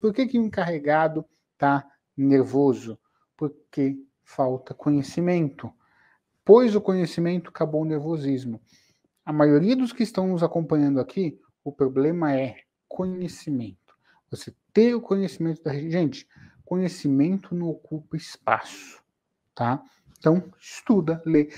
Por que, que o encarregado está nervoso? Porque falta conhecimento. Pois o conhecimento acabou o nervosismo. A maioria dos que estão nos acompanhando aqui, o problema é conhecimento. Você ter o conhecimento da gente, conhecimento não ocupa espaço, tá? Então, estuda, lê.